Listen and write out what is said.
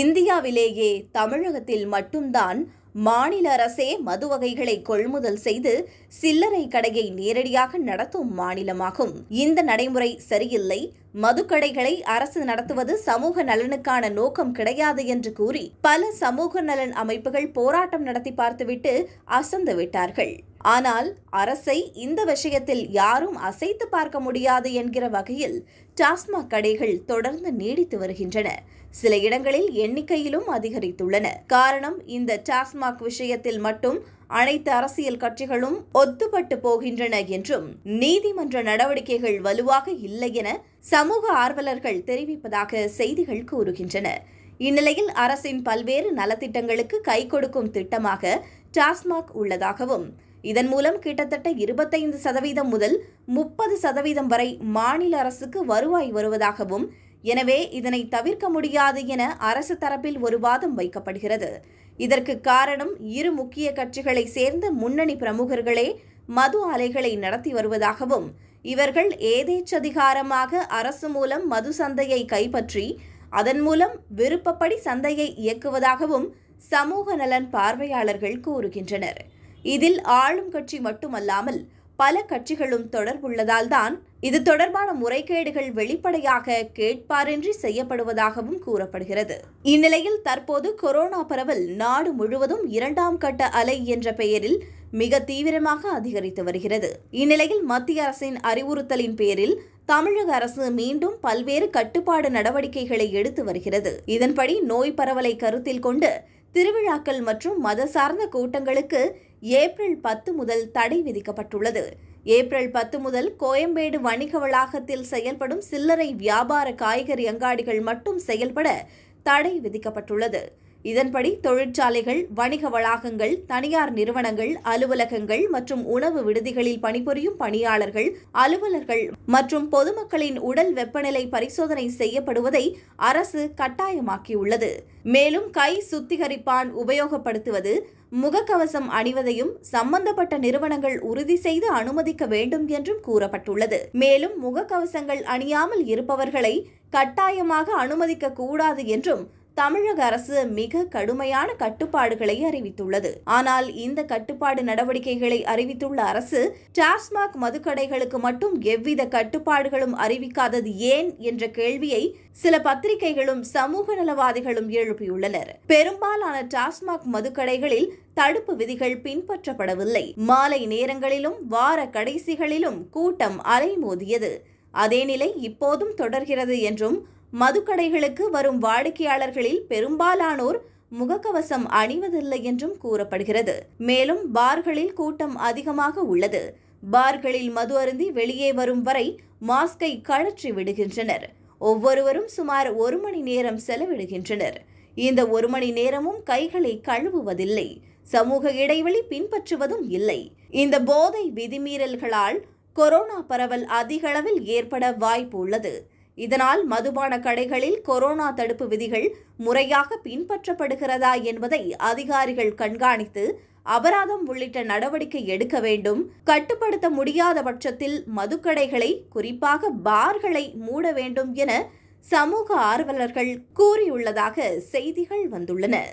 இந்தியாவிலேயே தமிழகத்தில் மட்டும்தான் மாநில அரசே மது வகைகளை கொள்முதல் செய்து சில்லறை கடையை நேரடியாக நடத்தும் மாநிலமாகும் இந்த நடைமுறை சரியில்லை மதுக்கடைகளை அரசு நடத்துவது சமூக நலனுக்கான நோக்கம் கிடையாது என்று கூறி பல சமூக நலன் அமைப்புகள் போராட்டம் நடத்தி பார்த்துவிட்டு அசந்து விட்டார்கள் ஆனால் அரசை இந்த விஷயத்தில் யாரும் அசைத்து பார்க்க முடியாது என்கிற வகையில் டாஸ்மாக் கடைகள் தொடர்ந்து நீடித்து வருகின்றன சில இடங்களில் எண்ணிக்கையிலும் அதிகரித்துள்ளன காரணம் இந்த டாஸ்மாக் விஷயத்தில் மட்டும் அனைத்து அரசியல் கட்சிகளும் ஒத்துப்பட்டு போகின்றன என்றும் நீதிமன்ற நடவடிக்கைகள் வலுவாக இல்லை என சமூக ஆர்வலர்கள் தெரிவிப்பதாக செய்திகள் கூறுகின்றன இந்நிலையில் அரசின் பல்வேறு நலத்திட்டங்களுக்கு கை கொடுக்கும் திட்டமாக டாஸ்மாக் உள்ளதாகவும் இதன் மூலம் கிட்டத்தட்ட இருபத்தைந்து சதவீதம் முதல் முப்பது சதவீதம் வரை மாநில அரசுக்கு வருவாய் வருவதாகவும் எனவே இதனை தவிர்க்க முடியாது என அரசு தரப்பில் ஒரு வாதம் வைக்கப்படுகிறது இதற்கு காரணம் இரு முக்கிய கட்சிகளை சேர்ந்த முன்னணி பிரமுகர்களே மது ஆலைகளை நடத்தி வருவதாகவும் இவர்கள் ஏதேச்சதிகாரமாக அரசு மூலம் மது சந்தையை கைப்பற்றி அதன் மூலம் விருப்பப்படி சந்தையை இயக்குவதாகவும் சமூக நலன் பார்வையாளர்கள் கூறுகின்றனர் இதில் ஆளும் கட்சி மட்டுமல்லாமல் பல கட்சிகளும் தொடர்புள்ளதால் தான் இது தொடர்பான முறைகேடுகள் வெளிப்படையாக கேட்பாரின்றி செய்யப்படுவதாகவும் கூறப்படுகிறது இந்நிலையில் தற்போது கொரோனா பரவல் நாடு முழுவதும் இரண்டாம் கட்ட அலை என்ற பெயரில் மிக தீவிரமாக அதிகரித்து வருகிறது இந்நிலையில் மத்திய அரசின் அறிவுறுத்தலின் பேரில் தமிழக அரசு மீண்டும் பல்வேறு கட்டுப்பாடு நடவடிக்கைகளை எடுத்து வருகிறது இதன்படி நோய் பரவலை கருத்தில் கொண்டு திருவிழாக்கள் மற்றும் மத சார்ந்த கூட்டங்களுக்கு ஏப்ரல் பத்து முதல் தடை விதிக்கப்பட்டுள்ளது ஏப்ரல் பத்து முதல் கோயம்பேடு வணிக வளாகத்தில் செயல்படும் சில்லறை வியாபார காய்கறி அங்காடிகள் மட்டும் செயல்பட தடை விதிக்கப்பட்டுள்ளது இதன்படி தொழிற்சாலைகள் வணிக வளாகங்கள் தனியார் நிறுவனங்கள் அலுவலகங்கள் மற்றும் உணவு விடுதிகளில் பணிபுரியும் பணியாளர்கள் அலுவலர்கள் மற்றும் பொதுமக்களின் உடல் வெப்பநிலை பரிசோதனை செய்யப்படுவதை அரசு கட்டாயமாக்கியுள்ளது மேலும் கை சுத்திகரிப்பான் உபயோகப்படுத்துவது முகக்கவசம் அணிவதையும் சம்பந்தப்பட்ட நிறுவனங்கள் உறுதி செய்து அனுமதிக்க வேண்டும் என்றும் கூறப்பட்டுள்ளது மேலும் முகக்கவசங்கள் அணியாமல் இருப்பவர்களை கட்டாயமாக அனுமதிக்க கூடாது என்றும் தமிழக அரசு மிக கடுமையான கட்டுப்பாடுகளை அறிவித்துள்ளது ஆனால் இந்த கட்டுப்பாடு நடவடிக்கைகளை அறிவித்துள்ள அரசு டாஸ்மாக் மதுக்கடைகளுக்கு மட்டும் எவ்வித கட்டுப்பாடுகளும் அறிவிக்காதது ஏன் என்ற கேள்வியை சில பத்திரிகைகளும் சமூக நலவாதிகளும் எழுப்பியுள்ளனர் பெரும்பாலான டாஸ்மாக் மதுக்கடைகளில் தடுப்பு விதிகள் பின்பற்றப்படவில்லை மாலை நேரங்களிலும் வார கடைசிகளிலும் கூட்டம் அலைமோதியது அதே நிலை இப்போதும் தொடர்கிறது என்றும் மதுக்கடைகளுக்கு வரும் வாடிக்கையாளர்களில் பெரும்பாலானோர் முகக்கவசம் அணிவதில்லை என்றும் கூறப்படுகிறது மேலும் பார்களில் கூட்டம் அதிகமாக உள்ளது பார்களில் மது அருந்தி வெளியே வரும் வரை மாஸ்கை கழற்றி விடுகின்றனர் ஒவ்வொருவரும் சுமார் ஒரு மணி நேரம் செலவிடுகின்றனர் இந்த ஒரு மணி நேரமும் கைகளை கழுவுவதில்லை சமூக இடைவெளி பின்பற்றுவதும் இல்லை இந்த போதை விதிமீறல்களால் கொரோனா பரவல் அதிகளவில் ஏற்பட வாய்ப்பு உள்ளது இதனால் மதுபான கடைகளில் கொரோனா தடுப்பு விதிகள் முறையாக பின்பற்றப்படுகிறதா என்பதை அதிகாரிகள் கண்காணித்து அபராதம் உள்ளிட்ட நடவடிக்கை எடுக்க வேண்டும் கட்டுப்படுத்த முடியாத பட்சத்தில் மதுக்கடைகளை குறிப்பாக பார்களை மூட வேண்டும் என சமூக ஆர்வலர்கள் கூறியுள்ளதாக செய்திகள் வந்துள்ளன